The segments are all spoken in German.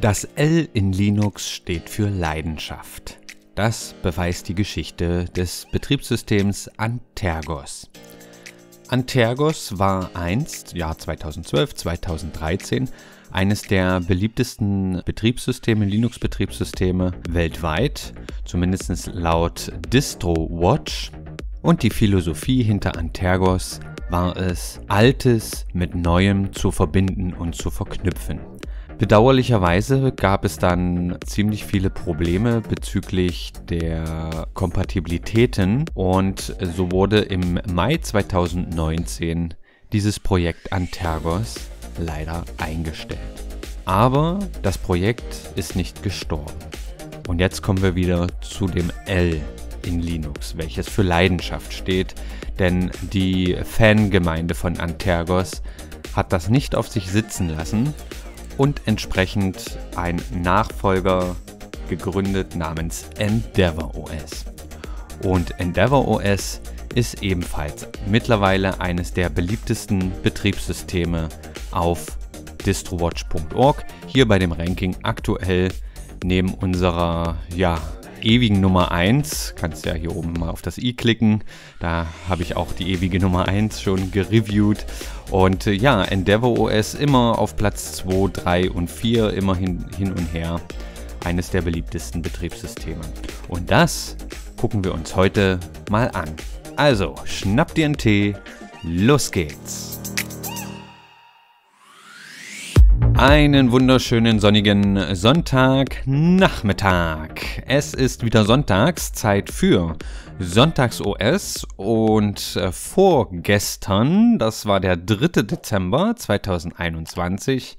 Das L in Linux steht für Leidenschaft. Das beweist die Geschichte des Betriebssystems Antergos. Antergos war einst, Jahr 2012, 2013, eines der beliebtesten Betriebssysteme, Linux-Betriebssysteme weltweit, zumindest laut DistroWatch. Und die Philosophie hinter Antergos war es, Altes mit Neuem zu verbinden und zu verknüpfen. Bedauerlicherweise gab es dann ziemlich viele Probleme bezüglich der Kompatibilitäten und so wurde im Mai 2019 dieses Projekt an Tergos leider eingestellt. Aber das Projekt ist nicht gestorben. Und jetzt kommen wir wieder zu dem L in Linux, welches für Leidenschaft steht, denn die Fangemeinde von Antergos hat das nicht auf sich sitzen lassen und entsprechend ein Nachfolger gegründet namens Endeavor OS. Und Endeavor OS ist ebenfalls mittlerweile eines der beliebtesten Betriebssysteme auf distrowatch.org. Hier bei dem Ranking aktuell neben unserer ja, ewigen Nummer 1. Kannst ja hier oben mal auf das i klicken. Da habe ich auch die ewige Nummer 1 schon gereviewt. Und äh, ja, Endeavor OS immer auf Platz 2, 3 und 4, immer hin, hin und her. Eines der beliebtesten Betriebssysteme. Und das gucken wir uns heute mal an. Also, schnapp dir einen Tee, los geht's! Einen wunderschönen sonnigen Sonntagnachmittag. Es ist wieder Sonntagszeit für Sonntags OS und äh, vorgestern, das war der 3. Dezember 2021,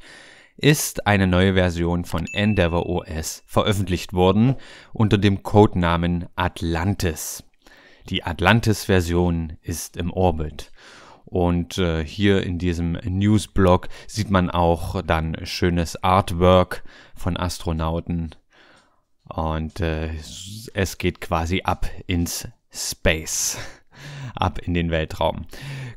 ist eine neue Version von Endeavor OS veröffentlicht worden unter dem Codenamen Atlantis. Die Atlantis-Version ist im Orbit. Und äh, hier in diesem Newsblog sieht man auch dann schönes Artwork von Astronauten. Und äh, es geht quasi ab ins Space, ab in den Weltraum.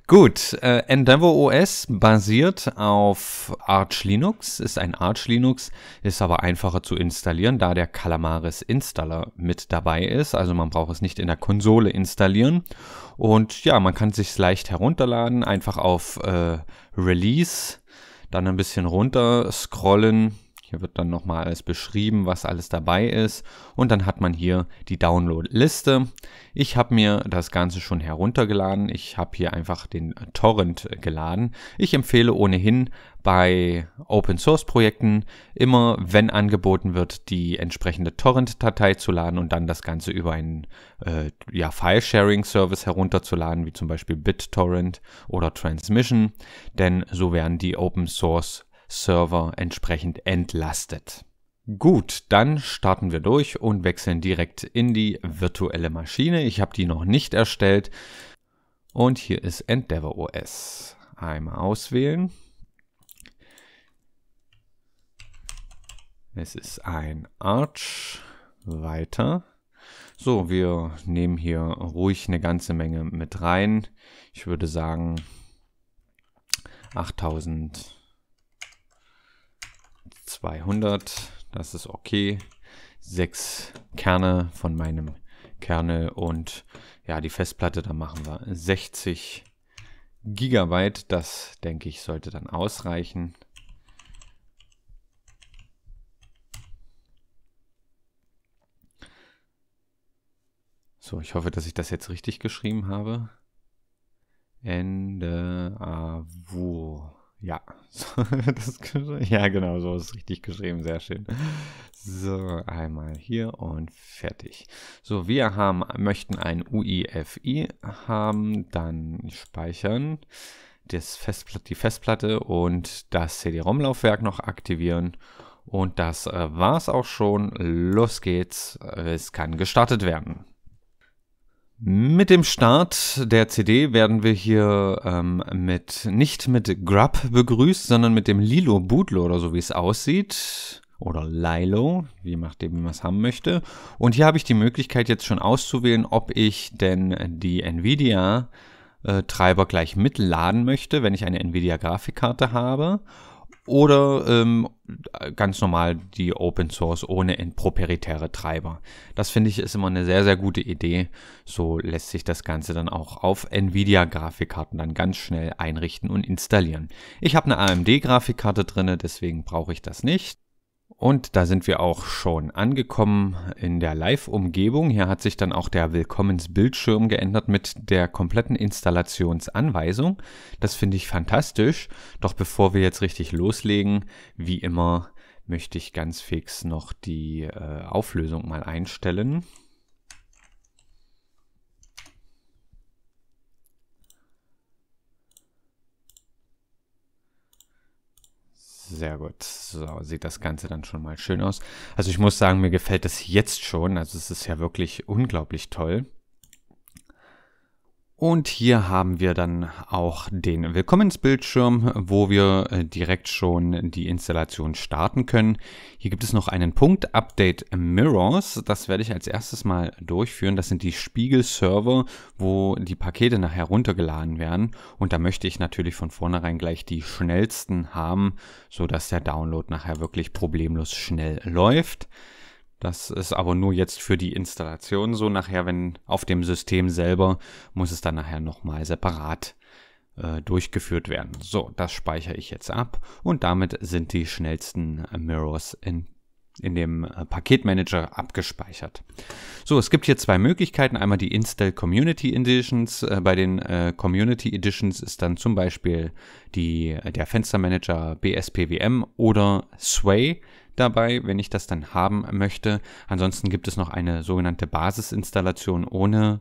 Gut, äh, Endeavour OS basiert auf Arch Linux, ist ein Arch Linux, ist aber einfacher zu installieren, da der Calamaris Installer mit dabei ist. Also man braucht es nicht in der Konsole installieren. Und ja, man kann sich leicht herunterladen, einfach auf äh, Release, dann ein bisschen runter scrollen hier wird dann nochmal alles beschrieben, was alles dabei ist. Und dann hat man hier die Download-Liste. Ich habe mir das Ganze schon heruntergeladen. Ich habe hier einfach den Torrent geladen. Ich empfehle ohnehin bei Open-Source-Projekten immer, wenn angeboten wird, die entsprechende Torrent-Datei zu laden und dann das Ganze über einen äh, ja, File-Sharing-Service herunterzuladen, wie zum Beispiel BitTorrent oder Transmission. Denn so werden die Open-Source Server entsprechend entlastet. Gut, dann starten wir durch und wechseln direkt in die virtuelle Maschine. Ich habe die noch nicht erstellt. Und hier ist Endeavor OS. Einmal auswählen. Es ist ein Arch. Weiter. So, wir nehmen hier ruhig eine ganze Menge mit rein. Ich würde sagen 8000 200, das ist okay. Sechs Kerne von meinem Kernel und ja, die Festplatte, da machen wir 60 Gigabyte. Das denke ich sollte dann ausreichen. So, ich hoffe, dass ich das jetzt richtig geschrieben habe. Ende Avur. Ja. Das, ja, genau, so ist richtig geschrieben. Sehr schön. So, einmal hier und fertig. So, wir haben, möchten ein UIFI haben, dann speichern, das Festplatte, die Festplatte und das CD-ROM-Laufwerk noch aktivieren. Und das äh, war's auch schon. Los geht's. Es kann gestartet werden. Mit dem Start der CD werden wir hier ähm, mit nicht mit Grub begrüßt, sondern mit dem Lilo Bootloader, oder so wie es aussieht. Oder Lilo, je nachdem, wie man es haben möchte. Und hier habe ich die Möglichkeit jetzt schon auszuwählen, ob ich denn die Nvidia äh, Treiber gleich mitladen möchte, wenn ich eine Nvidia Grafikkarte habe oder ähm, ganz normal die Open Source ohne proprietäre Treiber. Das finde ich ist immer eine sehr, sehr gute Idee. So lässt sich das Ganze dann auch auf Nvidia-Grafikkarten dann ganz schnell einrichten und installieren. Ich habe eine AMD-Grafikkarte drinne, deswegen brauche ich das nicht. Und da sind wir auch schon angekommen in der Live-Umgebung. Hier hat sich dann auch der Willkommensbildschirm geändert mit der kompletten Installationsanweisung. Das finde ich fantastisch. Doch bevor wir jetzt richtig loslegen, wie immer möchte ich ganz fix noch die äh, Auflösung mal einstellen. Sehr gut. So sieht das Ganze dann schon mal schön aus. Also ich muss sagen, mir gefällt das jetzt schon. Also es ist ja wirklich unglaublich toll. Und hier haben wir dann auch den Willkommensbildschirm, wo wir äh, direkt schon die Installation starten können. Hier gibt es noch einen Punkt, Update Mirrors. Das werde ich als erstes mal durchführen. Das sind die Spiegelserver, wo die Pakete nachher runtergeladen werden. Und da möchte ich natürlich von vornherein gleich die schnellsten haben, sodass der Download nachher wirklich problemlos schnell läuft. Das ist aber nur jetzt für die Installation so. Nachher, wenn auf dem System selber, muss es dann nachher nochmal separat äh, durchgeführt werden. So, das speichere ich jetzt ab und damit sind die schnellsten äh, Mirrors in in dem äh, Paketmanager abgespeichert. So, es gibt hier zwei Möglichkeiten. Einmal die Install Community Editions. Äh, bei den äh, Community Editions ist dann zum Beispiel die, der Fenstermanager BSPWM oder Sway dabei, wenn ich das dann haben möchte. Ansonsten gibt es noch eine sogenannte Basisinstallation ohne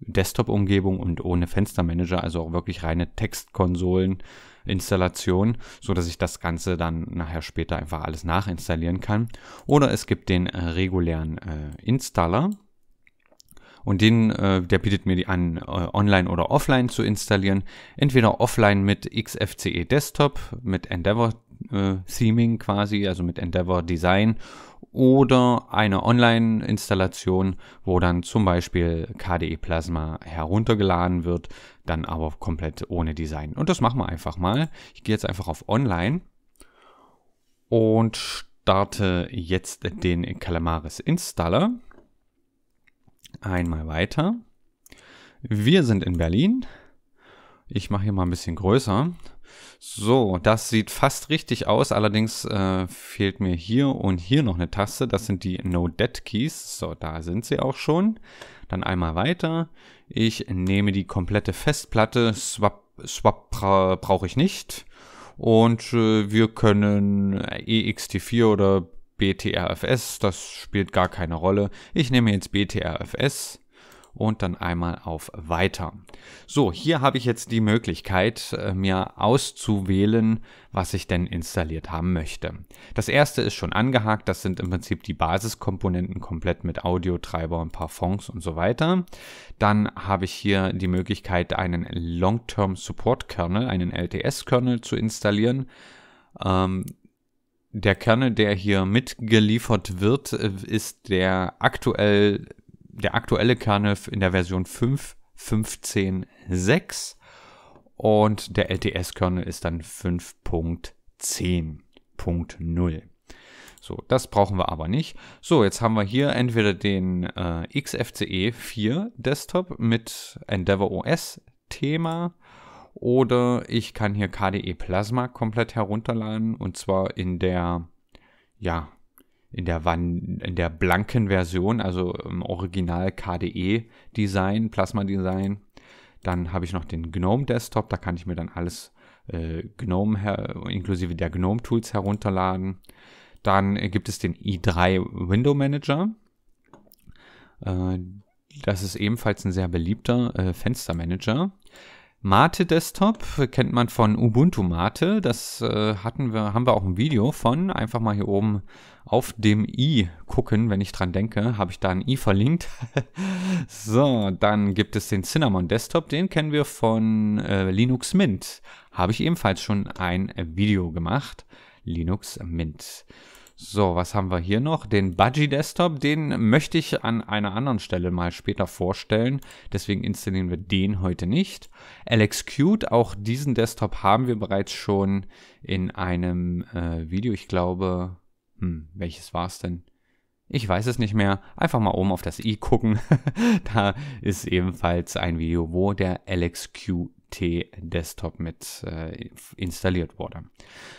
Desktop-Umgebung und ohne Fenstermanager, also auch wirklich reine Textkonsolen-Installation, so dass ich das Ganze dann nachher später einfach alles nachinstallieren kann. Oder es gibt den äh, regulären äh, Installer, und den, äh, der bietet mir die an, äh, online oder offline zu installieren. Entweder offline mit XFCE Desktop, mit Endeavor äh, Theming quasi, also mit Endeavor Design oder eine Online-Installation, wo dann zum Beispiel KDE Plasma heruntergeladen wird, dann aber komplett ohne Design. Und das machen wir einfach mal. Ich gehe jetzt einfach auf Online und starte jetzt den Calamaris Installer. Einmal weiter. Wir sind in Berlin. Ich mache hier mal ein bisschen größer. So, das sieht fast richtig aus, allerdings äh, fehlt mir hier und hier noch eine Taste. Das sind die No Dead Keys. So, da sind sie auch schon. Dann einmal weiter. Ich nehme die komplette Festplatte. Swap, Swap bra brauche ich nicht. Und äh, wir können EXT4 oder BTRFS, das spielt gar keine Rolle. Ich nehme jetzt BTRFS und dann einmal auf Weiter. So, hier habe ich jetzt die Möglichkeit, äh, mir auszuwählen, was ich denn installiert haben möchte. Das erste ist schon angehakt, das sind im Prinzip die Basiskomponenten komplett mit Audio, Treiber und paar Fonds und so weiter. Dann habe ich hier die Möglichkeit, einen Long-Term Support Kernel, einen LTS-Kernel zu installieren. Ähm, der Kernel, der hier mitgeliefert wird, äh, ist der aktuell der aktuelle Kernel in der Version 5.15.6 und der LTS-Kernel ist dann 5.10.0. So, das brauchen wir aber nicht. So, jetzt haben wir hier entweder den äh, XFCE 4 Desktop mit Endeavor OS Thema oder ich kann hier KDE Plasma komplett herunterladen und zwar in der ja, in der, Van in der blanken Version, also im Original KDE Design, Plasma Design. Dann habe ich noch den GNOME Desktop, da kann ich mir dann alles äh, GNOME inklusive der GNOME Tools herunterladen. Dann äh, gibt es den i3 Window Manager. Äh, das ist ebenfalls ein sehr beliebter äh, Fenstermanager. Mate Desktop äh, kennt man von Ubuntu Mate. Das hatten wir, haben wir auch ein Video von. Einfach mal hier oben auf dem i gucken, wenn ich dran denke, habe ich da ein i verlinkt. so, dann gibt es den Cinnamon Desktop, den kennen wir von äh, Linux Mint. Habe ich ebenfalls schon ein Video gemacht. Linux Mint. So, was haben wir hier noch? Den Budgie Desktop, den möchte ich an einer anderen Stelle mal später vorstellen. Deswegen installieren wir den heute nicht. LXQt, auch diesen Desktop haben wir bereits schon in einem äh, Video, ich glaube, hm, welches war's denn? Ich weiß es nicht mehr. Einfach mal oben auf das i gucken. da ist ebenfalls ein Video, wo der LXQ GT Desktop mit äh, installiert wurde.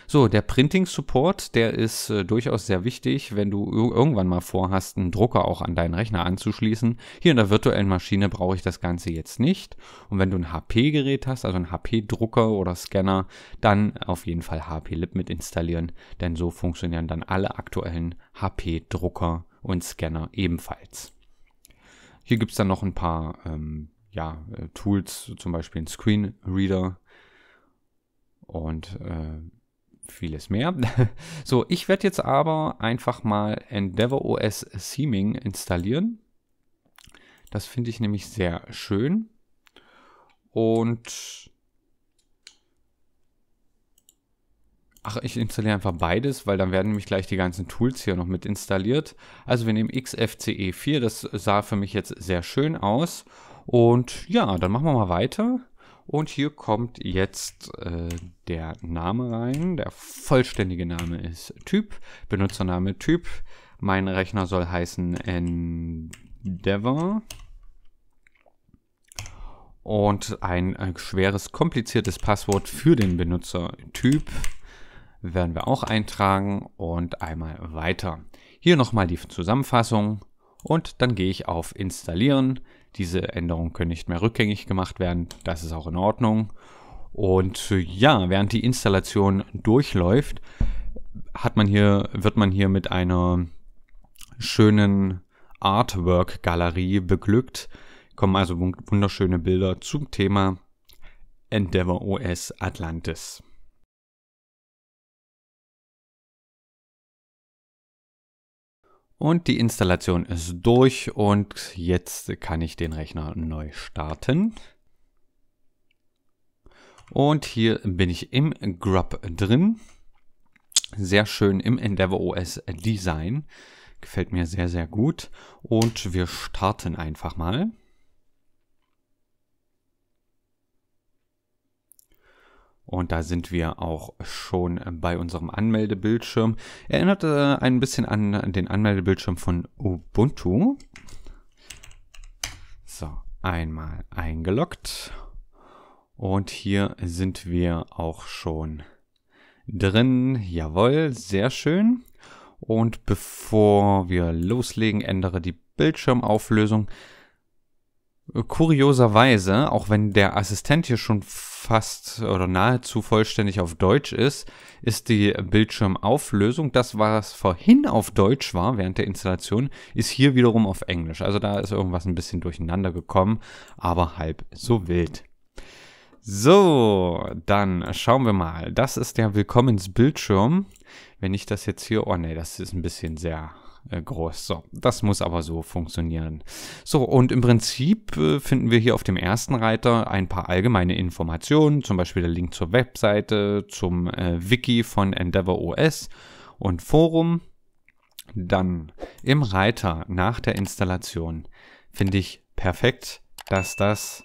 So, der Printing Support, der ist äh, durchaus sehr wichtig, wenn du irgendwann mal vorhast, einen Drucker auch an deinen Rechner anzuschließen. Hier in der virtuellen Maschine brauche ich das Ganze jetzt nicht. Und wenn du ein HP-Gerät hast, also einen HP-Drucker oder Scanner, dann auf jeden Fall HP-Lib mit installieren, denn so funktionieren dann alle aktuellen HP-Drucker und Scanner ebenfalls. Hier gibt es dann noch ein paar ähm, ja, äh, Tools, zum Beispiel ein Screenreader und äh, vieles mehr. so, ich werde jetzt aber einfach mal Endeavor OS Seeming installieren. Das finde ich nämlich sehr schön. Und Ach, ich installiere einfach beides, weil dann werden nämlich gleich die ganzen Tools hier noch mit installiert. Also wir nehmen XFCE4, das sah für mich jetzt sehr schön aus. Und ja, dann machen wir mal weiter. Und hier kommt jetzt äh, der Name rein. Der vollständige Name ist Typ. Benutzername Typ. Mein Rechner soll heißen Endeavor. Und ein äh, schweres, kompliziertes Passwort für den Benutzertyp werden wir auch eintragen und einmal weiter. Hier nochmal die Zusammenfassung und dann gehe ich auf Installieren. Diese Änderungen können nicht mehr rückgängig gemacht werden. Das ist auch in Ordnung. Und ja, während die Installation durchläuft, hat man hier, wird man hier mit einer schönen Artwork-Galerie beglückt. Kommen also wunderschöne Bilder zum Thema Endeavor OS Atlantis. Und die Installation ist durch und jetzt kann ich den Rechner neu starten. Und hier bin ich im Grub drin. Sehr schön im Endeavor OS Design. Gefällt mir sehr, sehr gut. Und wir starten einfach mal. Und da sind wir auch schon bei unserem Anmeldebildschirm. Erinnert äh, ein bisschen an den Anmeldebildschirm von Ubuntu. So, einmal eingeloggt. Und hier sind wir auch schon drin. Jawohl, sehr schön. Und bevor wir loslegen, ändere die Bildschirmauflösung kurioserweise, auch wenn der Assistent hier schon fast oder nahezu vollständig auf Deutsch ist, ist die Bildschirmauflösung, das was vorhin auf Deutsch war während der Installation, ist hier wiederum auf Englisch. Also da ist irgendwas ein bisschen durcheinander gekommen, aber halb so wild. So, dann schauen wir mal. Das ist der Willkommensbildschirm. Wenn ich das jetzt hier, oh nee, das ist ein bisschen sehr äh, groß. So, das muss aber so funktionieren. So, und im Prinzip äh, finden wir hier auf dem ersten Reiter ein paar allgemeine Informationen, zum Beispiel der Link zur Webseite, zum äh, Wiki von Endeavor OS und Forum. Dann im Reiter nach der Installation finde ich perfekt, dass das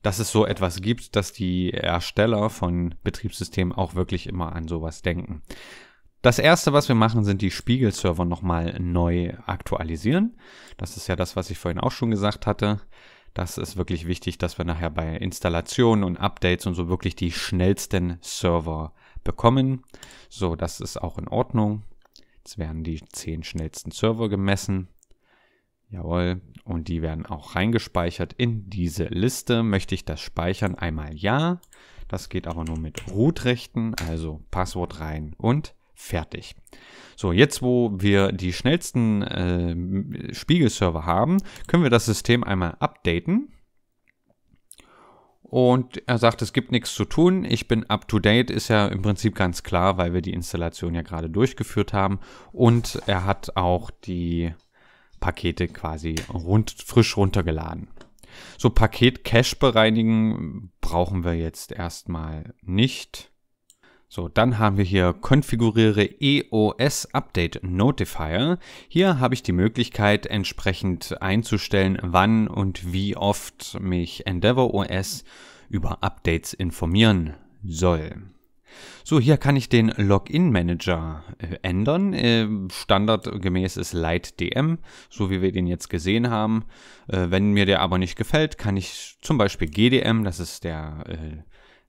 dass es so etwas gibt, dass die Ersteller von Betriebssystemen auch wirklich immer an sowas denken. Das erste, was wir machen, sind die Spiegel-Server nochmal neu aktualisieren. Das ist ja das, was ich vorhin auch schon gesagt hatte. Das ist wirklich wichtig, dass wir nachher bei Installationen und Updates und so wirklich die schnellsten Server bekommen. So, das ist auch in Ordnung. Jetzt werden die 10 schnellsten Server gemessen. Jawohl. Und die werden auch reingespeichert in diese Liste. Möchte ich das speichern? Einmal ja. Das geht aber nur mit Root-Rechten, also Passwort rein und fertig. So, jetzt wo wir die schnellsten äh, Spiegelserver haben, können wir das System einmal updaten. Und er sagt, es gibt nichts zu tun. Ich bin up to date, ist ja im Prinzip ganz klar, weil wir die Installation ja gerade durchgeführt haben. Und er hat auch die Pakete quasi rund, frisch runtergeladen. So, Paket Cache bereinigen brauchen wir jetzt erstmal nicht. So, dann haben wir hier konfiguriere EOS Update Notifier. Hier habe ich die Möglichkeit entsprechend einzustellen, wann und wie oft mich Endeavor OS über Updates informieren soll. So, hier kann ich den Login Manager äh, ändern. Äh, standardgemäß ist LightDM, so wie wir den jetzt gesehen haben. Äh, wenn mir der aber nicht gefällt, kann ich zum Beispiel GDM, das ist der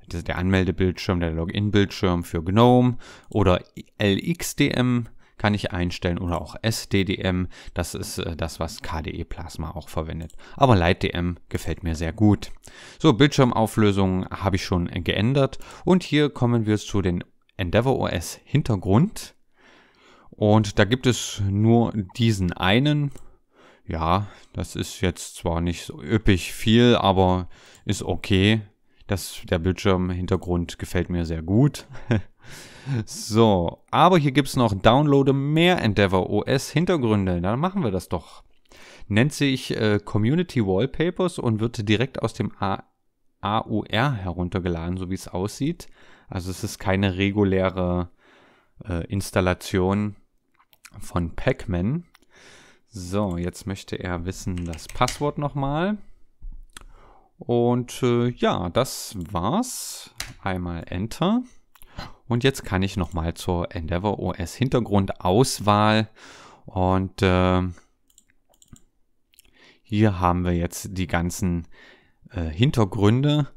das ist der Anmeldebildschirm, der Login-Bildschirm für GNOME oder LXDM kann ich einstellen oder auch SDDM. Das ist äh, das, was KDE Plasma auch verwendet. Aber LightDM gefällt mir sehr gut. So, Bildschirmauflösung habe ich schon geändert. Und hier kommen wir zu den Endeavor OS Hintergrund. Und da gibt es nur diesen einen. Ja, das ist jetzt zwar nicht so üppig viel, aber ist okay. Das, der Bildschirmhintergrund gefällt mir sehr gut. so, aber hier gibt es noch Download mehr Endeavor OS Hintergründe. Dann machen wir das doch. Nennt sich äh, Community Wallpapers und wird direkt aus dem A AUR heruntergeladen, so wie es aussieht. Also es ist keine reguläre äh, Installation von Pac-Man. So, jetzt möchte er wissen das Passwort nochmal. mal. Und äh, ja, das war's. Einmal Enter. Und jetzt kann ich nochmal zur Endeavor OS Hintergrundauswahl. Und äh, hier haben wir jetzt die ganzen äh, Hintergründe.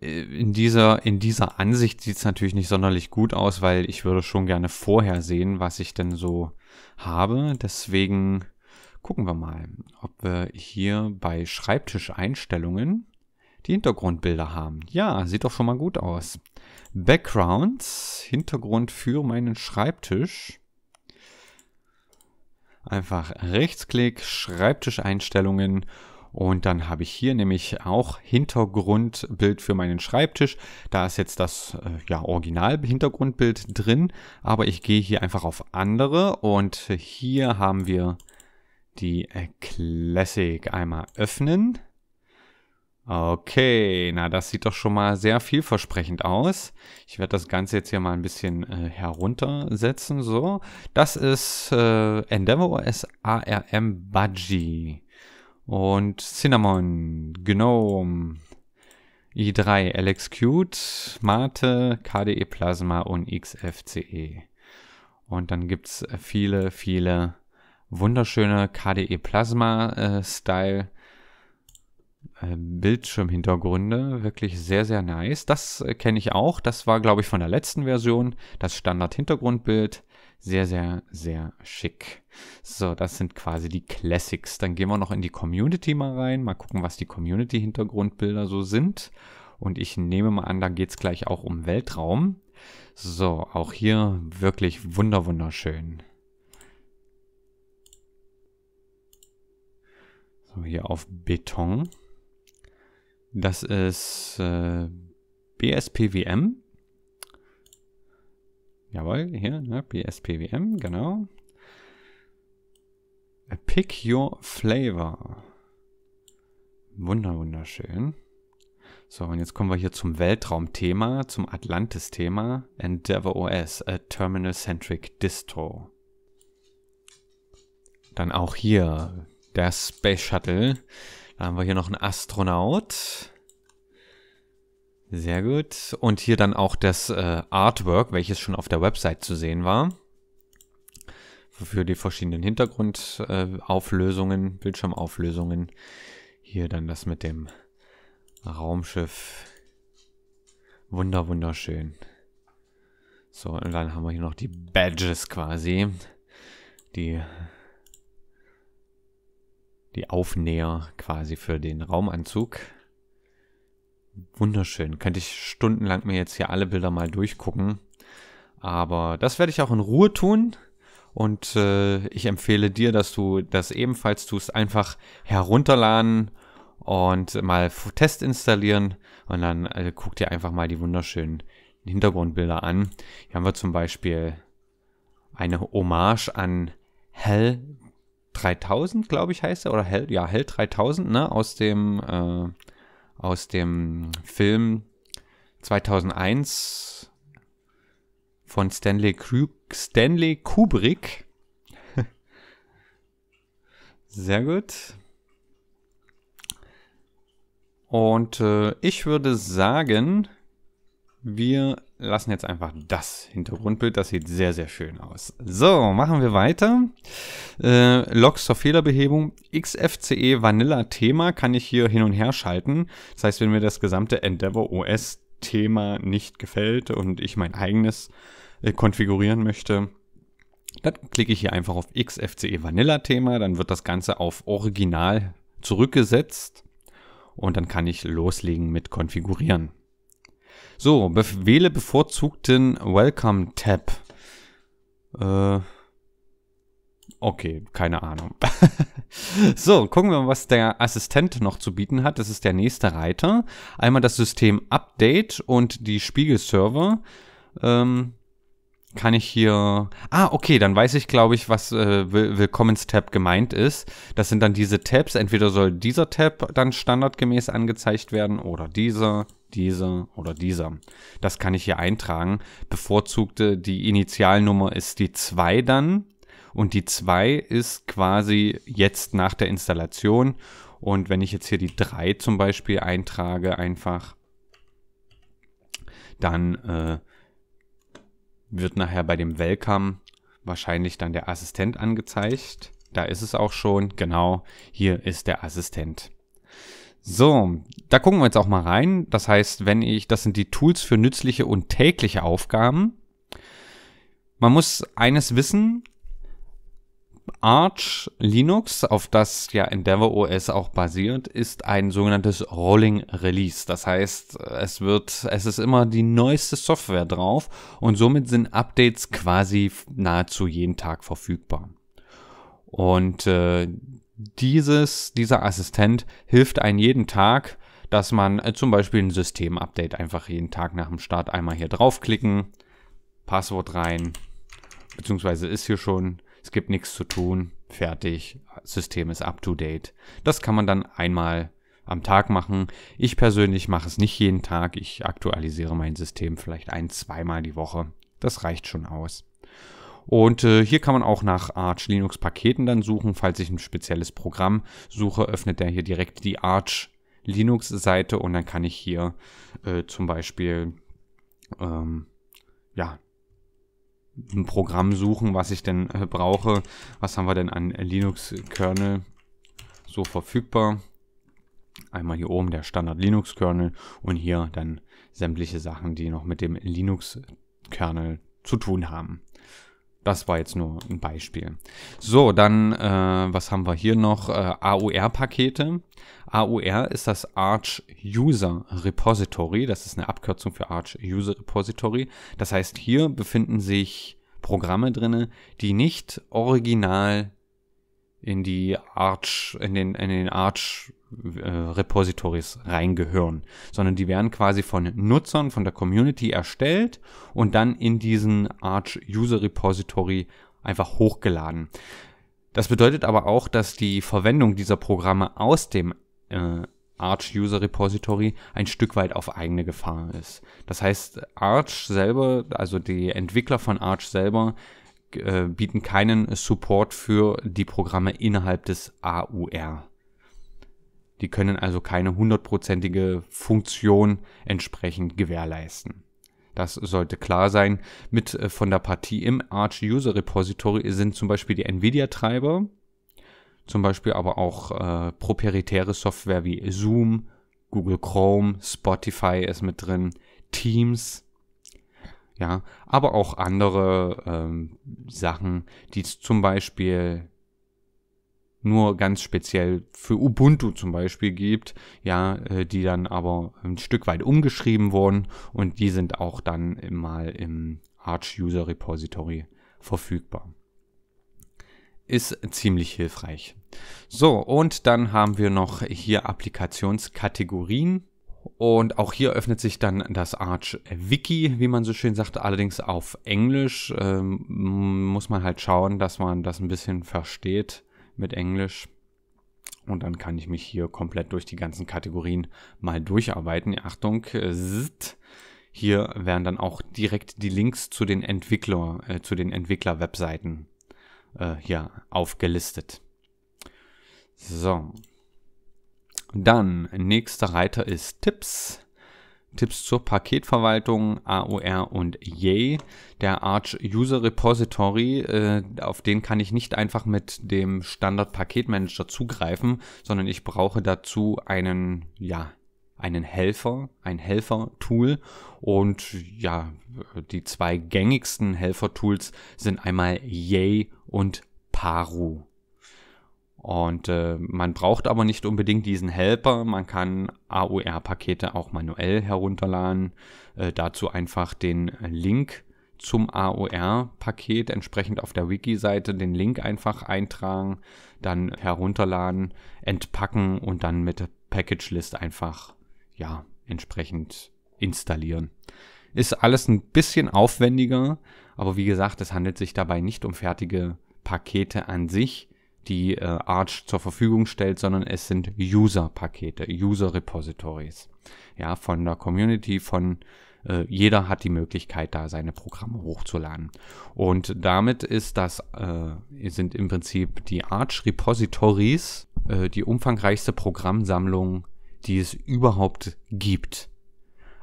Äh, in dieser, in dieser Ansicht sieht es natürlich nicht sonderlich gut aus, weil ich würde schon gerne vorher sehen, was ich denn so habe. Deswegen gucken wir mal, ob wir hier bei Schreibtischeinstellungen die Hintergrundbilder haben. Ja, sieht doch schon mal gut aus. Backgrounds, Hintergrund für meinen Schreibtisch. Einfach Rechtsklick, Schreibtischeinstellungen und dann habe ich hier nämlich auch Hintergrundbild für meinen Schreibtisch. Da ist jetzt das äh, ja, Original-Hintergrundbild drin, aber ich gehe hier einfach auf andere und hier haben wir die äh, Classic einmal öffnen. Okay, na das sieht doch schon mal sehr vielversprechend aus. Ich werde das Ganze jetzt hier mal ein bisschen äh, heruntersetzen. So, das ist äh, Endeavor OS ARM Budgie und Cinnamon, Gnome, i3, LXQt, Mate, KDE Plasma und XFCE. Und dann gibt es äh, viele, viele wunderschöne KDE Plasma-Style. Äh, äh, Bildschirmhintergründe. Wirklich sehr, sehr nice. Das äh, kenne ich auch. Das war, glaube ich, von der letzten Version. Das Standard-Hintergrundbild. Sehr, sehr, sehr schick. So, das sind quasi die Classics. Dann gehen wir noch in die Community mal rein. Mal gucken, was die Community-Hintergrundbilder so sind. Und ich nehme mal an, da geht es gleich auch um Weltraum. So, auch hier wirklich wunder, wunderschön. So, hier auf Beton. Das ist äh, BSPWM. Jawohl, hier, ne? BSPWM, genau. Pick your flavor. Wunder, wunderschön. So, und jetzt kommen wir hier zum Weltraumthema, zum Atlantis-Thema. Endeavor OS, a Terminal-Centric Distro. Dann auch hier der Space Shuttle. Da haben wir hier noch einen Astronaut. Sehr gut. Und hier dann auch das äh, Artwork, welches schon auf der Website zu sehen war. Für die verschiedenen Hintergrundauflösungen, äh, Bildschirmauflösungen. Hier dann das mit dem Raumschiff. Wunder, wunderschön. So, und dann haben wir hier noch die Badges quasi. Die die Aufnäher quasi für den Raumanzug. Wunderschön. Könnte ich stundenlang mir jetzt hier alle Bilder mal durchgucken. Aber das werde ich auch in Ruhe tun. Und äh, ich empfehle dir, dass du das ebenfalls tust. Einfach herunterladen und mal Test installieren. Und dann äh, guck dir einfach mal die wunderschönen Hintergrundbilder an. Hier haben wir zum Beispiel eine Hommage an Hell 3000, glaube ich, heißt er, oder Hell, ja, Hell 3000, ne, aus dem, äh, aus dem Film 2001 von Stanley, Kru Stanley Kubrick. Sehr gut. Und äh, ich würde sagen, wir lassen jetzt einfach das Hintergrundbild. Das sieht sehr, sehr schön aus. So, machen wir weiter. Äh, Logs zur Fehlerbehebung. XFCE Vanilla Thema kann ich hier hin und her schalten. Das heißt, wenn mir das gesamte Endeavor OS Thema nicht gefällt und ich mein eigenes äh, konfigurieren möchte, dann klicke ich hier einfach auf XFCE Vanilla Thema. Dann wird das Ganze auf Original zurückgesetzt und dann kann ich loslegen mit Konfigurieren. So, be wähle bevorzugten Welcome Tab. Äh, okay, keine Ahnung. so, gucken wir mal, was der Assistent noch zu bieten hat. Das ist der nächste Reiter. Einmal das System Update und die Spiegelserver. Ähm, kann ich hier. Ah, okay, dann weiß ich, glaube ich, was äh, Willkommens-Tab gemeint ist. Das sind dann diese Tabs. Entweder soll dieser Tab dann standardgemäß angezeigt werden oder dieser, diese oder dieser. Das kann ich hier eintragen. Bevorzugte, die Initialnummer ist die 2 dann. Und die 2 ist quasi jetzt nach der Installation. Und wenn ich jetzt hier die 3 zum Beispiel eintrage, einfach, dann äh, wird nachher bei dem Welcome wahrscheinlich dann der Assistent angezeigt. Da ist es auch schon. Genau, hier ist der Assistent. So, da gucken wir jetzt auch mal rein. Das heißt, wenn ich, das sind die Tools für nützliche und tägliche Aufgaben. Man muss eines wissen. Arch Linux, auf das ja Endeavor OS auch basiert, ist ein sogenanntes Rolling Release. Das heißt, es wird, es ist immer die neueste Software drauf und somit sind Updates quasi nahezu jeden Tag verfügbar. Und äh, dieses, dieser Assistent hilft einen jeden Tag, dass man äh, zum Beispiel ein System-Update einfach jeden Tag nach dem Start einmal hier draufklicken, Passwort rein, beziehungsweise ist hier schon, es gibt nichts zu tun, fertig, System ist up to date. Das kann man dann einmal am Tag machen. Ich persönlich mache es nicht jeden Tag, ich aktualisiere mein System vielleicht ein, zweimal die Woche. Das reicht schon aus. Und äh, hier kann man auch nach Arch Linux Paketen dann suchen. Falls ich ein spezielles Programm suche, öffnet der hier direkt die Arch Linux Seite und dann kann ich hier äh, zum Beispiel ähm, ja ein Programm suchen, was ich denn äh, brauche. Was haben wir denn an Linux Kernel so verfügbar? Einmal hier oben der Standard Linux Kernel und hier dann sämtliche Sachen, die noch mit dem Linux Kernel zu tun haben. Das war jetzt nur ein Beispiel. So, dann, äh, was haben wir hier noch? Äh, AUR-Pakete. AUR ist das Arch User Repository. Das ist eine Abkürzung für Arch User Repository. Das heißt, hier befinden sich Programme drin, die nicht original in die Arch, in den, in den Arch äh, Repositories reingehören, sondern die werden quasi von Nutzern, von der Community erstellt und dann in diesen Arch User Repository einfach hochgeladen. Das bedeutet aber auch, dass die Verwendung dieser Programme aus dem äh, Arch User Repository ein Stück weit auf eigene Gefahr ist. Das heißt, Arch selber, also die Entwickler von Arch selber, äh, bieten keinen Support für die Programme innerhalb des AUR. Die können also keine hundertprozentige Funktion entsprechend gewährleisten. Das sollte klar sein. Mit äh, von der Partie im Arch User Repository sind zum Beispiel die NVIDIA-Treiber, zum Beispiel aber auch äh, proprietäre Software wie Zoom, Google Chrome, Spotify ist mit drin, Teams, ja, aber auch andere ähm, Sachen, die zum Beispiel nur ganz speziell für Ubuntu zum Beispiel gibt, ja, äh, die dann aber ein Stück weit umgeschrieben wurden und die sind auch dann mal im Arch User Repository verfügbar. Ist ziemlich hilfreich. So, und dann haben wir noch hier Applikationskategorien. Und auch hier öffnet sich dann das Arch Wiki, wie man so schön sagt, allerdings auf Englisch. Ähm, muss man halt schauen, dass man das ein bisschen versteht mit Englisch. Und dann kann ich mich hier komplett durch die ganzen Kategorien mal durcharbeiten. Achtung, äh, zzt. hier werden dann auch direkt die Links zu den Entwickler, äh, zu den Entwickler-Webseiten äh, hier aufgelistet. So, dann, nächster Reiter ist Tipps. Tipps zur Paketverwaltung, AOR und Yay. Der Arch User Repository, äh, auf den kann ich nicht einfach mit dem Standard Paketmanager zugreifen, sondern ich brauche dazu einen, ja, einen Helfer, ein Helfer-Tool und ja, die zwei gängigsten Helfer-Tools sind einmal Yay und Paru. Und äh, man braucht aber nicht unbedingt diesen Helper. Man kann AOR-Pakete auch manuell herunterladen. Äh, dazu einfach den Link zum AOR-Paket entsprechend auf der Wiki-Seite den Link einfach eintragen, dann herunterladen, entpacken und dann mit Package List einfach ja entsprechend installieren. Ist alles ein bisschen aufwendiger, aber wie gesagt, es handelt sich dabei nicht um fertige Pakete an sich, die äh, Arch zur Verfügung stellt, sondern es sind User-Pakete, User-Repositories. Ja, von der Community, von äh, jeder hat die Möglichkeit, da seine Programme hochzuladen. Und damit ist das, äh, sind im Prinzip die Arch-Repositories äh, die umfangreichste Programmsammlung, die es überhaupt gibt.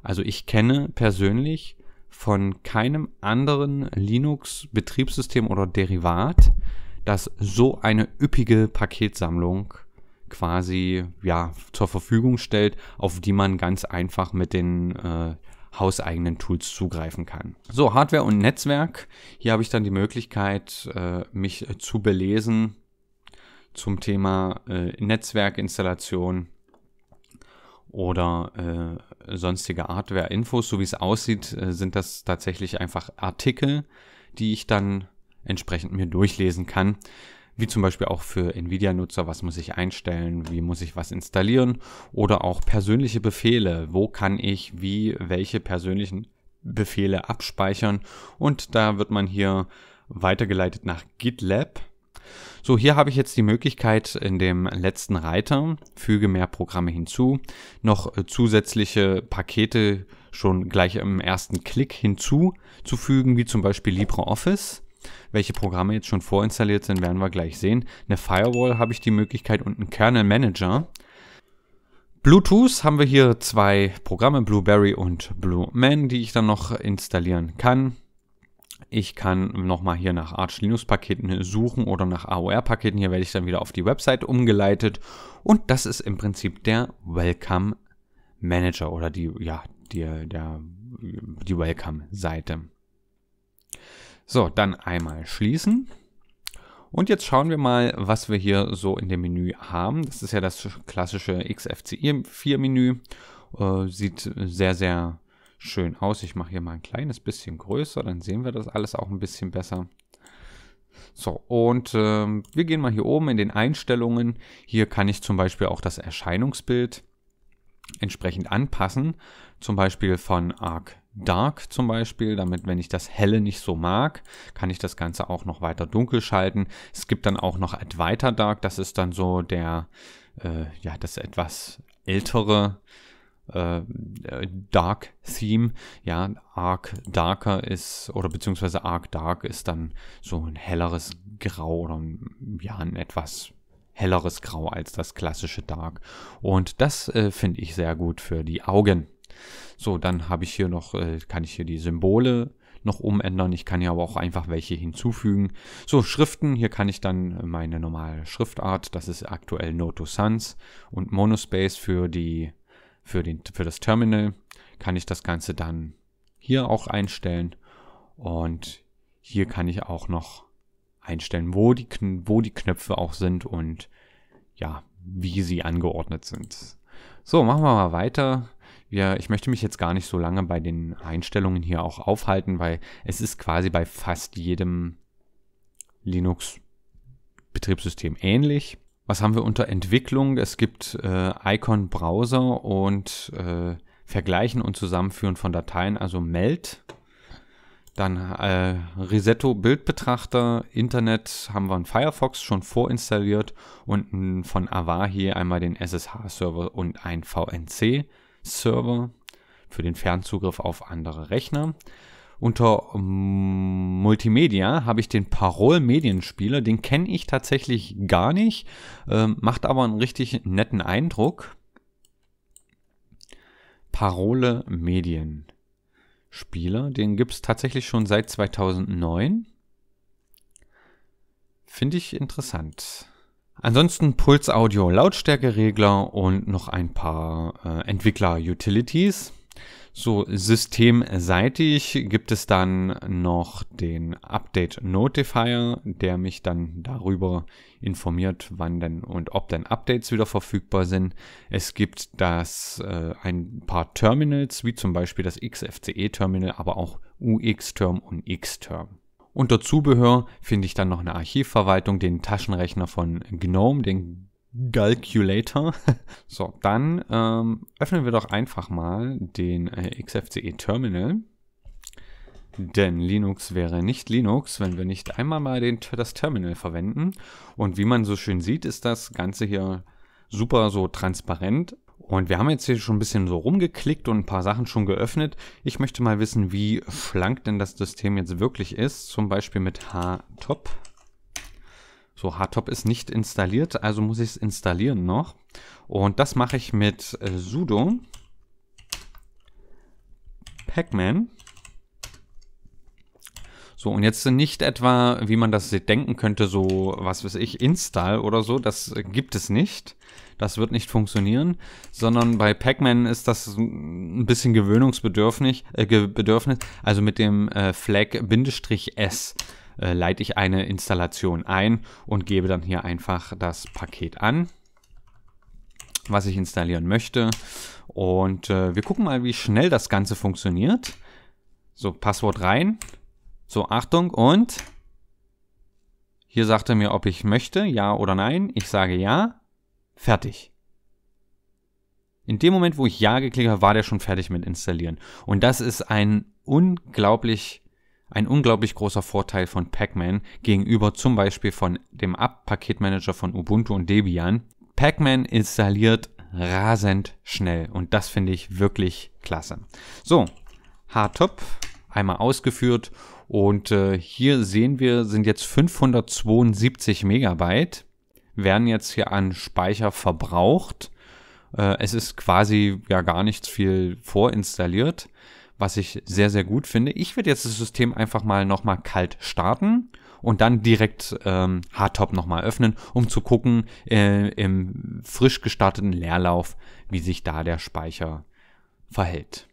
Also ich kenne persönlich von keinem anderen Linux-Betriebssystem oder Derivat dass so eine üppige Paketsammlung quasi ja zur Verfügung stellt, auf die man ganz einfach mit den äh, hauseigenen Tools zugreifen kann. So, Hardware und Netzwerk. Hier habe ich dann die Möglichkeit, äh, mich äh, zu belesen zum Thema äh, Netzwerkinstallation oder äh, sonstige Hardware-Infos. So wie es aussieht, sind das tatsächlich einfach Artikel, die ich dann entsprechend mir durchlesen kann. Wie zum Beispiel auch für Nvidia-Nutzer, was muss ich einstellen, wie muss ich was installieren oder auch persönliche Befehle, wo kann ich wie welche persönlichen Befehle abspeichern und da wird man hier weitergeleitet nach GitLab. So, hier habe ich jetzt die Möglichkeit in dem letzten Reiter, füge mehr Programme hinzu, noch zusätzliche Pakete schon gleich im ersten Klick hinzuzufügen, wie zum Beispiel LibreOffice. Welche Programme jetzt schon vorinstalliert sind, werden wir gleich sehen. Eine Firewall habe ich die Möglichkeit und einen Kernel Manager. Bluetooth haben wir hier zwei Programme, Blueberry und Blueman, die ich dann noch installieren kann. Ich kann nochmal hier nach Arch Linux Paketen suchen oder nach AOR Paketen. Hier werde ich dann wieder auf die Website umgeleitet. Und das ist im Prinzip der Welcome Manager oder die, ja, die, der, die Welcome Seite. So, dann einmal schließen. Und jetzt schauen wir mal, was wir hier so in dem Menü haben. Das ist ja das klassische xfci 4 menü Äh, sieht sehr, sehr schön aus. Ich mache hier mal ein kleines bisschen größer, dann sehen wir das alles auch ein bisschen besser. So, und äh, wir gehen mal hier oben in den Einstellungen. Hier kann ich zum Beispiel auch das Erscheinungsbild entsprechend anpassen. Zum Beispiel von Arc Dark zum Beispiel, damit wenn ich das Helle nicht so mag, kann ich das Ganze auch noch weiter dunkel schalten. Es gibt dann auch noch Advaita Dark, das ist dann so der, äh, ja, das etwas ältere äh, Dark Theme. Ja, Arc Darker ist, oder beziehungsweise Arc Dark ist dann so ein helleres Grau oder ja, ein etwas helleres Grau als das klassische Dark. Und das äh, finde ich sehr gut für die Augen. So, dann habe ich hier noch, äh, kann ich hier die Symbole noch umändern. Ich kann hier aber auch einfach welche hinzufügen. So, Schriften, hier kann ich dann meine normale Schriftart, das ist aktuell Noto Sans und Monospace für, die, für, den, für das Terminal, kann ich das Ganze dann hier auch einstellen. Und hier kann ich auch noch einstellen, wo die, wo die Knöpfe auch sind und ja, wie sie angeordnet sind. So, machen wir mal weiter ja, ich möchte mich jetzt gar nicht so lange bei den Einstellungen hier auch aufhalten, weil es ist quasi bei fast jedem Linux-Betriebssystem ähnlich. Was haben wir unter Entwicklung? Es gibt äh, Icon Browser und äh, Vergleichen und Zusammenführen von Dateien, also Meld. Dann äh, Resetto Bildbetrachter, Internet haben wir in Firefox schon vorinstalliert und von Avar hier einmal den SSH-Server und ein VNC. Server für den Fernzugriff auf andere Rechner. Unter ähm, Multimedia habe ich den Parol Medienspieler, den kenne ich tatsächlich gar nicht, ähm, macht aber einen richtig netten Eindruck. Parole Medienspieler, den gibt es tatsächlich schon seit 2009. Finde ich interessant. Ansonsten Puls Audio Lautstärkeregler und noch ein paar äh, Entwickler-Utilities. So systemseitig gibt es dann noch den Update Notifier, der mich dann darüber informiert, wann denn und ob denn Updates wieder verfügbar sind. Es gibt das äh, ein paar Terminals, wie zum Beispiel das XFCE Terminal, aber auch UX-Term und X-Term. Unter Zubehör finde ich dann noch eine Archivverwaltung, den Taschenrechner von GNOME, den Calculator. so, dann ähm, öffnen wir doch einfach mal den äh, XFCE Terminal. Denn Linux wäre nicht Linux, wenn wir nicht einmal mal den, das Terminal verwenden. Und wie man so schön sieht, ist das Ganze hier super so transparent und wir haben jetzt hier schon ein bisschen so rumgeklickt und ein paar Sachen schon geöffnet. Ich möchte mal wissen, wie schlank denn das System jetzt wirklich ist. Zum Beispiel mit Htop. So, Htop ist nicht installiert, also muss ich es installieren noch. Und das mache ich mit äh, sudo pacman. So, und jetzt nicht etwa, wie man das denken könnte, so, was weiß ich, install oder so, das gibt es nicht, das wird nicht funktionieren, sondern bei Pac-Man ist das ein bisschen gewöhnungsbedürfnis, äh, Bedürfnis. also mit dem äh, Flag-S äh, leite ich eine Installation ein und gebe dann hier einfach das Paket an, was ich installieren möchte. Und äh, wir gucken mal, wie schnell das Ganze funktioniert. So, Passwort rein. So, Achtung und hier sagt er mir, ob ich möchte, ja oder nein. Ich sage ja fertig. In dem Moment, wo ich Ja geklickt habe, war der schon fertig mit installieren. Und das ist ein unglaublich, ein unglaublich großer Vorteil von Pacman gegenüber zum Beispiel von dem App-Paketmanager von Ubuntu und Debian. Pacman installiert rasend schnell und das finde ich wirklich klasse. So, Hardtop einmal ausgeführt und äh, hier sehen wir, sind jetzt 572 Megabyte werden jetzt hier an Speicher verbraucht. Äh, es ist quasi ja gar nichts viel vorinstalliert, was ich sehr, sehr gut finde. Ich würde jetzt das System einfach mal nochmal kalt starten und dann direkt ähm, Hardtop nochmal öffnen, um zu gucken äh, im frisch gestarteten Leerlauf, wie sich da der Speicher verhält.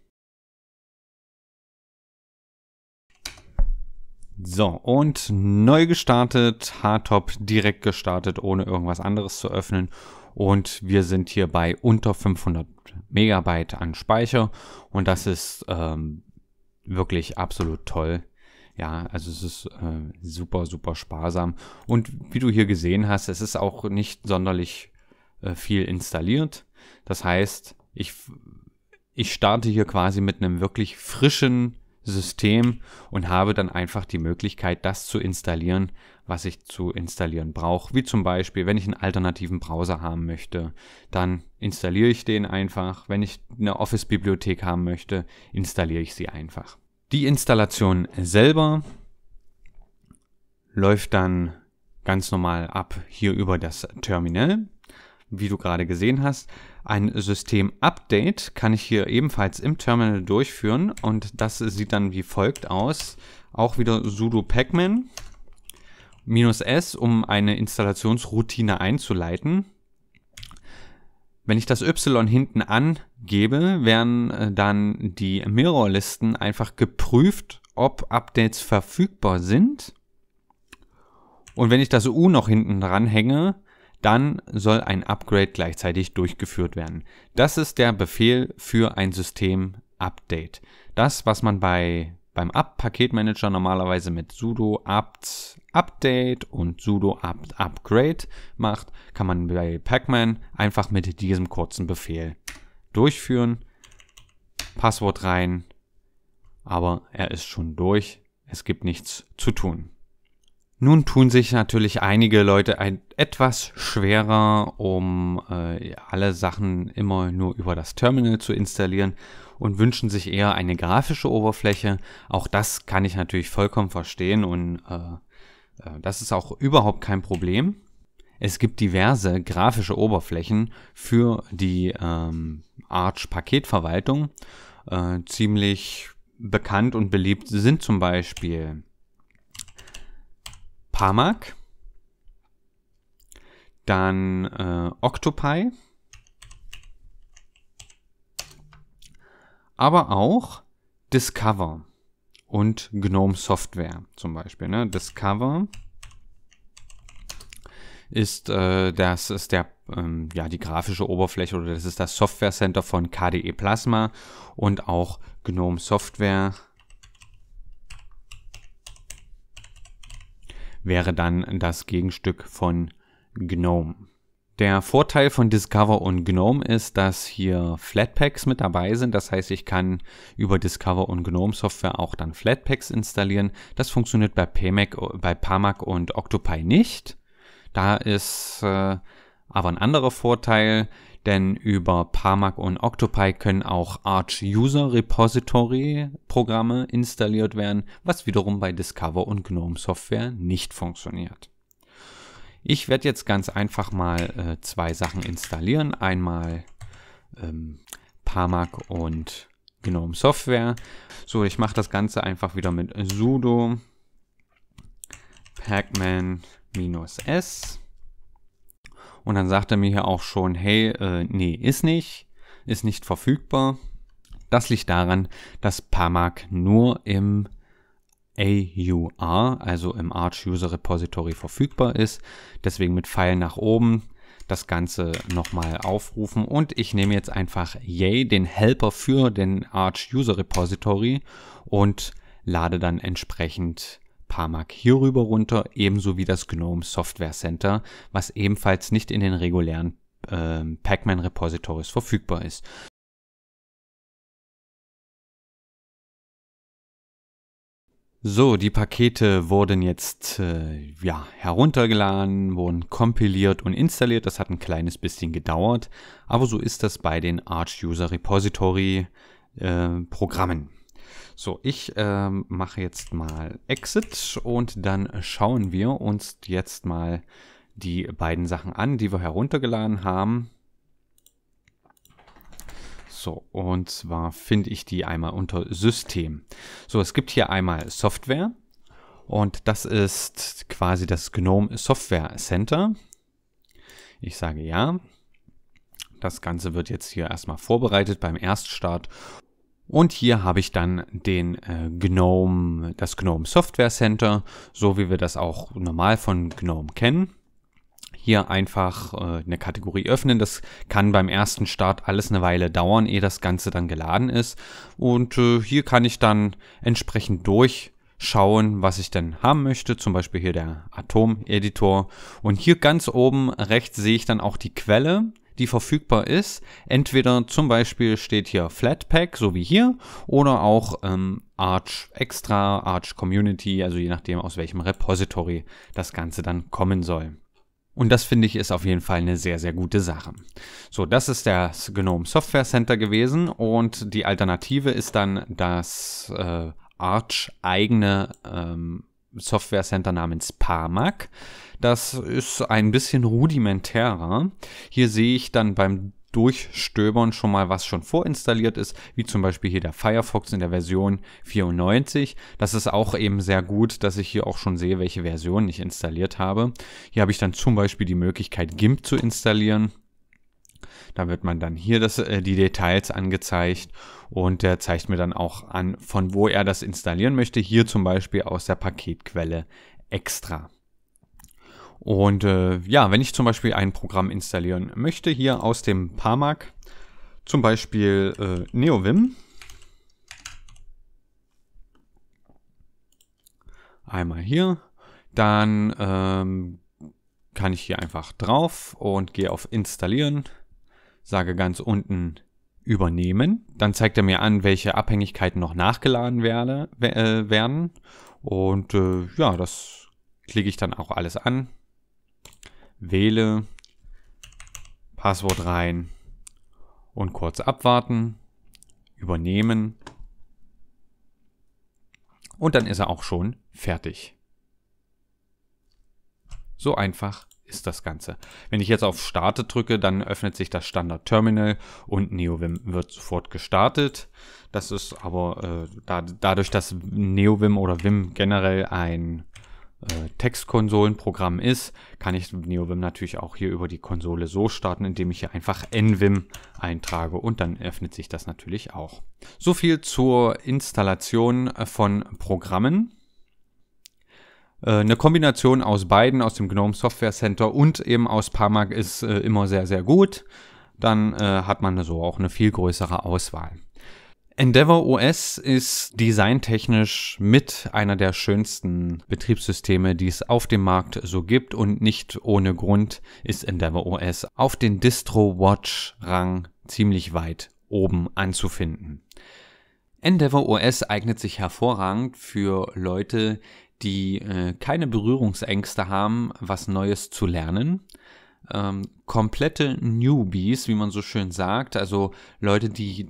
So, und neu gestartet, Hardtop direkt gestartet, ohne irgendwas anderes zu öffnen. Und wir sind hier bei unter 500 Megabyte an Speicher. Und das ist ähm, wirklich absolut toll. Ja, also es ist äh, super, super sparsam. Und wie du hier gesehen hast, es ist auch nicht sonderlich äh, viel installiert. Das heißt, ich, ich starte hier quasi mit einem wirklich frischen System und habe dann einfach die Möglichkeit, das zu installieren, was ich zu installieren brauche. Wie zum Beispiel, wenn ich einen alternativen Browser haben möchte, dann installiere ich den einfach. Wenn ich eine Office-Bibliothek haben möchte, installiere ich sie einfach. Die Installation selber läuft dann ganz normal ab hier über das Terminal, wie du gerade gesehen hast. Ein System-Update kann ich hier ebenfalls im Terminal durchführen und das sieht dann wie folgt aus. Auch wieder sudo pacman -s, um eine Installationsroutine einzuleiten. Wenn ich das Y hinten angebe, werden äh, dann die Mirrorlisten einfach geprüft, ob Updates verfügbar sind. Und wenn ich das U noch hinten dranhänge, dann soll ein Upgrade gleichzeitig durchgeführt werden. Das ist der Befehl für ein System-Update. Das, was man bei, beim App-Paketmanager normalerweise mit sudo apt update und sudo apt upgrade macht, kann man bei Pacman einfach mit diesem kurzen Befehl durchführen. Passwort rein, aber er ist schon durch. Es gibt nichts zu tun. Nun tun sich natürlich einige Leute ein, etwas schwerer, um äh, alle Sachen immer nur über das Terminal zu installieren und wünschen sich eher eine grafische Oberfläche. Auch das kann ich natürlich vollkommen verstehen und äh, äh das ist auch überhaupt kein Problem. Es gibt diverse grafische Oberflächen für die ähm, Arch-Paketverwaltung. Äh, ziemlich bekannt und beliebt sind zum Beispiel Parmak, dann äh, Octopi, aber auch Discover und GNOME Software zum Beispiel. Ne? Discover ist äh, das ist der ähm, ja die grafische Oberfläche oder das ist das Software Center von KDE Plasma und auch GNOME Software wäre dann das Gegenstück von GNOME. Der Vorteil von Discover und GNOME ist, dass hier Flatpaks mit dabei sind. Das heißt, ich kann über Discover und GNOME Software auch dann Flatpaks installieren. Das funktioniert bei, PMAC, bei Pamac und Octopi nicht. Da ist äh, aber ein anderer Vorteil, denn über Parmac und Octopi können auch Arch-User-Repository-Programme installiert werden, was wiederum bei Discover und GNOME Software nicht funktioniert. Ich werde jetzt ganz einfach mal äh, zwei Sachen installieren. Einmal ähm, Parmac und GNOME Software. So, ich mache das Ganze einfach wieder mit sudo pacman-s und dann sagt er mir hier auch schon, hey, äh, nee, ist nicht, ist nicht verfügbar. Das liegt daran, dass PAMAC nur im AUR, also im Arch User Repository verfügbar ist. Deswegen mit Pfeil nach oben das Ganze nochmal aufrufen und ich nehme jetzt einfach Yay, den Helper für den Arch User Repository und lade dann entsprechend paar Mark hierüber runter, ebenso wie das GNOME Software Center, was ebenfalls nicht in den regulären äh, Pacman Repositories verfügbar ist. So, die Pakete wurden jetzt äh, ja, heruntergeladen, wurden kompiliert und installiert. Das hat ein kleines bisschen gedauert, aber so ist das bei den Arch User Repository äh, Programmen. So, ich ähm, mache jetzt mal Exit und dann schauen wir uns jetzt mal die beiden Sachen an, die wir heruntergeladen haben. So, und zwar finde ich die einmal unter System. So, es gibt hier einmal Software und das ist quasi das GNOME Software Center. Ich sage ja. Das Ganze wird jetzt hier erstmal vorbereitet beim Erststart und hier habe ich dann den äh, GNOME, das GNOME Software Center, so wie wir das auch normal von GNOME kennen. Hier einfach äh, eine Kategorie öffnen. Das kann beim ersten Start alles eine Weile dauern, ehe das Ganze dann geladen ist. Und äh, hier kann ich dann entsprechend durch schauen, was ich denn haben möchte. Zum Beispiel hier der Atom-Editor. Und hier ganz oben rechts sehe ich dann auch die Quelle die verfügbar ist. Entweder zum Beispiel steht hier Flatpak, so wie hier, oder auch ähm, Arch Extra, Arch Community, also je nachdem, aus welchem Repository das Ganze dann kommen soll. Und das finde ich ist auf jeden Fall eine sehr, sehr gute Sache. So, das ist das GNOME Software Center gewesen und die Alternative ist dann das äh, Arch eigene ähm, Software Center namens PAMAC. Das ist ein bisschen rudimentärer. Hier sehe ich dann beim durchstöbern schon mal, was schon vorinstalliert ist, wie zum Beispiel hier der Firefox in der Version 94. Das ist auch eben sehr gut, dass ich hier auch schon sehe, welche Version ich installiert habe. Hier habe ich dann zum Beispiel die Möglichkeit, GIMP zu installieren. Da wird man dann hier das, äh, die Details angezeigt und der zeigt mir dann auch an, von wo er das installieren möchte. Hier zum Beispiel aus der Paketquelle extra. Und äh, ja, wenn ich zum Beispiel ein Programm installieren möchte, hier aus dem Parmac, zum Beispiel äh, NeoVim. Einmal hier, dann ähm, kann ich hier einfach drauf und gehe auf Installieren, sage ganz unten Übernehmen. Dann zeigt er mir an, welche Abhängigkeiten noch nachgeladen werde, äh, werden. Und äh, ja, das klicke ich dann auch alles an wähle, Passwort rein und kurz abwarten, übernehmen und dann ist er auch schon fertig. So einfach ist das Ganze. Wenn ich jetzt auf Starte drücke, dann öffnet sich das Standard-Terminal und NeoVim wird sofort gestartet. Das ist aber äh, da, dadurch, dass NeoVim oder Vim generell ein äh, Textkonsolenprogramm ist, kann ich NeoVim natürlich auch hier über die Konsole so starten, indem ich hier einfach NVim eintrage und dann öffnet sich das natürlich auch. So viel zur Installation äh, von Programmen. Äh, eine Kombination aus beiden, aus dem GNOME Software Center und eben aus Parmac ist immer sehr, sehr gut. Dann hat man so auch eine viel größere Auswahl. Endeavor OS ist designtechnisch mit einer der schönsten Betriebssysteme, die es auf dem Markt so gibt und nicht ohne Grund ist Endeavor OS auf den Distro Watch Rang ziemlich weit oben anzufinden. Endeavor OS eignet sich hervorragend für Leute, die äh, keine Berührungsängste haben, was Neues zu lernen, ähm, komplette Newbies, wie man so schön sagt, also Leute, die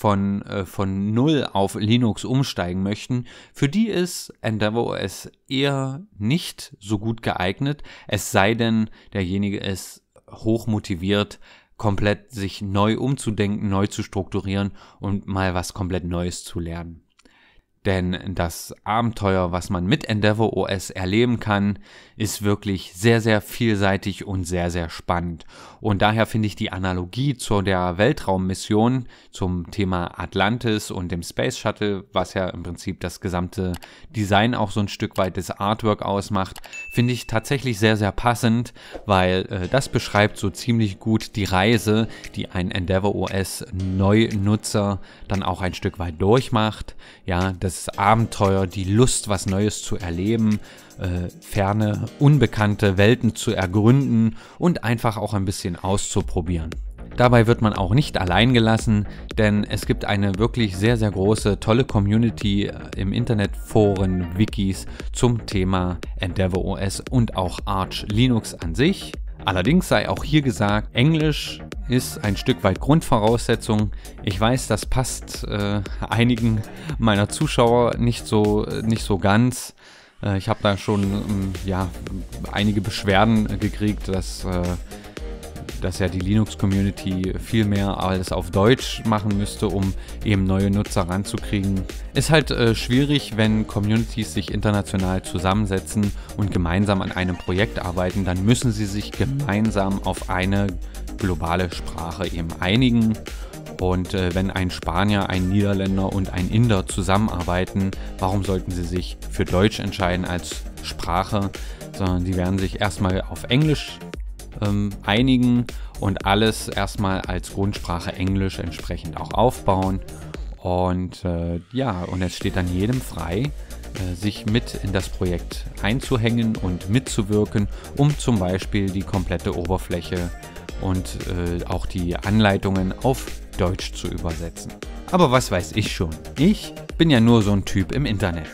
von, äh, von Null auf Linux umsteigen möchten, für die ist Endeavor OS eher nicht so gut geeignet, es sei denn, derjenige ist hoch motiviert, komplett sich neu umzudenken, neu zu strukturieren und mal was komplett Neues zu lernen. Denn das Abenteuer, was man mit Endeavor OS erleben kann, ist wirklich sehr, sehr vielseitig und sehr, sehr spannend. Und daher finde ich die Analogie zu der Weltraummission, zum Thema Atlantis und dem Space Shuttle, was ja im Prinzip das gesamte Design auch so ein Stück weit das Artwork ausmacht, finde ich tatsächlich sehr, sehr passend, weil äh, das beschreibt so ziemlich gut die Reise, die ein Endeavor OS Neunutzer dann auch ein Stück weit durchmacht. Ja, das Abenteuer, die Lust, was Neues zu erleben, äh, ferne, unbekannte Welten zu ergründen und einfach auch ein bisschen auszuprobieren. Dabei wird man auch nicht allein gelassen, denn es gibt eine wirklich sehr, sehr große, tolle Community äh, im Internet, Foren, Wikis zum Thema Endeavor OS und auch Arch Linux an sich. Allerdings sei auch hier gesagt, Englisch ist ein Stück weit Grundvoraussetzung. Ich weiß, das passt äh, einigen meiner Zuschauer nicht so, äh, nicht so ganz. Äh, ich habe da schon ähm, ja, einige Beschwerden gekriegt, dass, äh, dass ja die Linux-Community viel mehr alles auf Deutsch machen müsste, um eben neue Nutzer ranzukriegen. Ist halt äh, schwierig, wenn Communities sich international zusammensetzen und gemeinsam an einem Projekt arbeiten, dann müssen sie sich gemeinsam auf eine globale Sprache eben einigen und äh, wenn ein Spanier, ein Niederländer und ein Inder zusammenarbeiten, warum sollten sie sich für Deutsch entscheiden als Sprache? Sondern sie werden sich erstmal auf Englisch ähm, einigen und alles erstmal als Grundsprache Englisch entsprechend auch aufbauen. Und äh, ja, und es steht dann jedem frei, äh, sich mit in das Projekt einzuhängen und mitzuwirken, um zum Beispiel die komplette Oberfläche und äh, auch die Anleitungen auf Deutsch zu übersetzen. Aber was weiß ich schon? Ich bin ja nur so ein Typ im Internet.